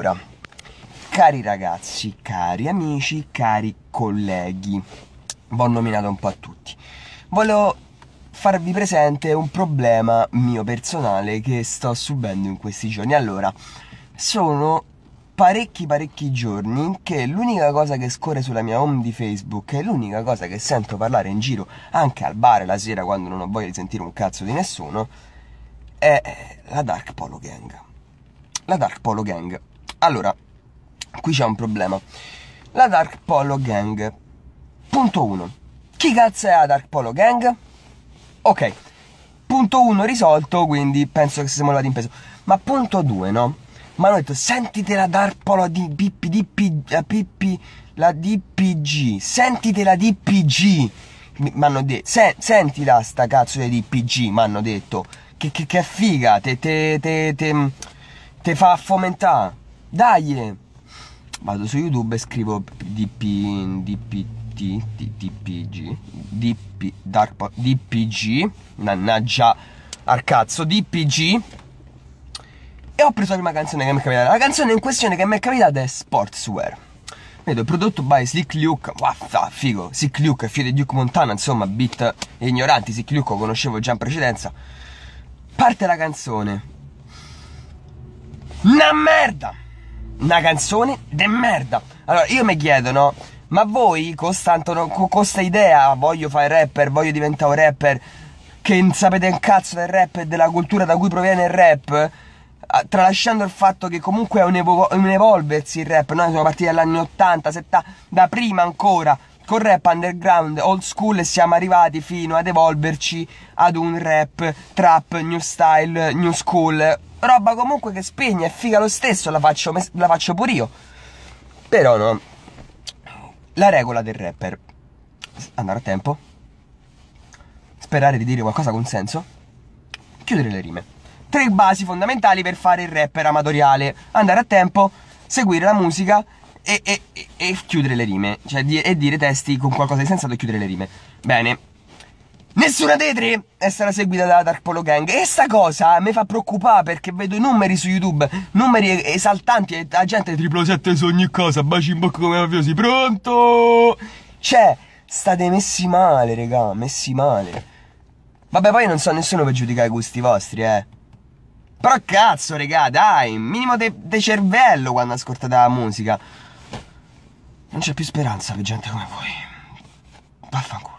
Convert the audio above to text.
Allora, cari ragazzi, cari amici, cari colleghi, vi ho nominato un po' a tutti. Volevo farvi presente un problema mio personale che sto subendo in questi giorni. Allora, sono parecchi parecchi giorni che l'unica cosa che scorre sulla mia home di Facebook e l'unica cosa che sento parlare in giro anche al bar la sera quando non ho voglia di sentire un cazzo di nessuno è la Dark Polo Gang. La Dark Polo Gang allora, qui c'è un problema. La Dark Polo Gang. Punto 1. Chi cazzo è la Dark Polo Gang? Ok. Punto 1 risolto, quindi penso che siamo andati in peso. Ma punto 2, no? Mi hanno detto, la Dark Polo di Pippi, Dippi, la eh, Pippi, la DPG. Sentitela DPG. Mi hanno detto, se, sentila sta cazzo di DPG, mi hanno detto. Che, che, che figa, te, te, te, te, te fa fomentare. Dai! Vado su YouTube e scrivo DP, DPT, DPG, DP, Dark, DPG, mannaggia al cazzo, DPG. E ho preso la prima canzone che mi è capitata. La canzone in questione che mi è capitata è Sportswear. Vedo prodotto by Slick Luke, waffa, figo, Slick Luke e di Duke Montana, insomma, beat ignoranti, Slick Luke lo conoscevo già in precedenza. Parte la canzone. Una merda! una canzone de merda. Allora, io mi chiedo, no? Ma voi, con questa idea, voglio fare rapper, voglio diventare un rapper, che non sapete un cazzo del rap e della cultura da cui proviene il rap, tralasciando il fatto che comunque è un, evo un evolversi il rap, noi siamo partiti dagli anni 80, 70, da prima ancora, con rap underground, old school e siamo arrivati fino ad evolverci ad un rap, trap, new style, new school, roba comunque che spegne, è figa lo stesso, la faccio, la faccio pure io. Però no. La regola del rapper. Andare a tempo. Sperare di dire qualcosa con senso. Chiudere le rime. Tre basi fondamentali per fare il rapper amatoriale. Andare a tempo, seguire la musica e, e, e, chiudere le rime. Cioè, di, e dire testi con qualcosa di sensato e chiudere le rime. Bene, Nessuna dei tre è stata seguita dalla Dark Polo Gang e sta cosa mi fa preoccupare perché vedo i numeri su YouTube, numeri esaltanti e la gente triplo 7 su ogni cosa, baci in bocca come mafiosi, pronto? Cioè, state messi male, regà, messi male. Vabbè, poi non so nessuno per giudicare i gusti vostri, eh. Però cazzo, regà, dai, minimo di de- cervello quando ascoltate la musica. Non c'è più speranza per gente come voi. Vaffanculo.